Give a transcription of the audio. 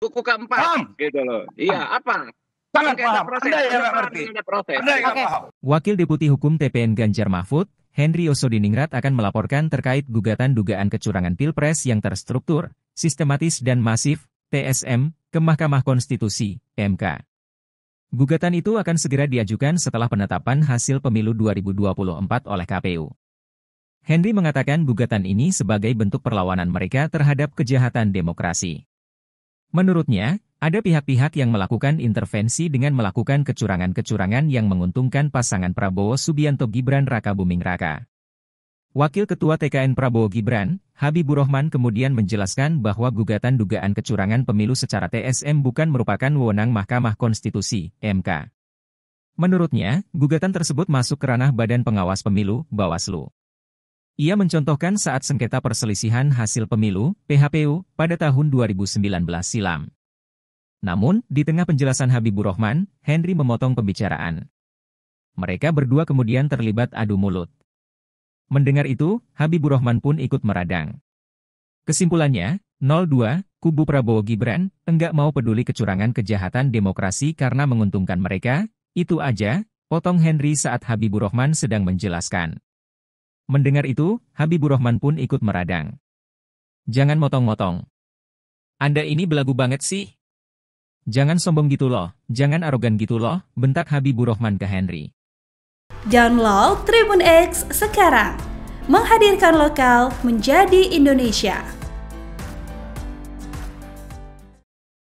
buku keempat paham. gitu loh. Iya, apa? Sangat paham. Proses. Anda yang ngerti. Anda yang okay. Wakil Deputi Hukum TPN Ganjar Mahfud, Henry Osodiningrat akan melaporkan terkait gugatan dugaan kecurangan Pilpres yang terstruktur, sistematis dan masif, TSM, ke Mahkamah Konstitusi, MK. Gugatan itu akan segera diajukan setelah penetapan hasil pemilu 2024 oleh KPU. Henry mengatakan gugatan ini sebagai bentuk perlawanan mereka terhadap kejahatan demokrasi. Menurutnya, ada pihak-pihak yang melakukan intervensi dengan melakukan kecurangan-kecurangan yang menguntungkan pasangan Prabowo Subianto Gibran Raka Buming Raka. Wakil Ketua TKN Prabowo Gibran, Habibur Rahman kemudian menjelaskan bahwa gugatan dugaan kecurangan pemilu secara TSM bukan merupakan wewenang Mahkamah Konstitusi, MK. Menurutnya, gugatan tersebut masuk ke ranah Badan Pengawas Pemilu, Bawaslu. Ia mencontohkan saat sengketa perselisihan hasil pemilu, PHPU, pada tahun 2019 silam. Namun, di tengah penjelasan Habibur Rahman, Henry memotong pembicaraan. Mereka berdua kemudian terlibat adu mulut. Mendengar itu, Habibur Rahman pun ikut meradang. Kesimpulannya, 02, kubu Prabowo Gibran, enggak mau peduli kecurangan kejahatan demokrasi karena menguntungkan mereka, itu aja, potong Henry saat Habibur Rahman sedang menjelaskan. Mendengar itu, Habibur Rahman pun ikut meradang. Jangan motong-motong. Anda ini belagu banget sih. Jangan sombong gitu loh, jangan arogan gitu loh, bentak Habibur Rahman ke Henry. Download Tribun X sekarang. Menghadirkan lokal menjadi Indonesia.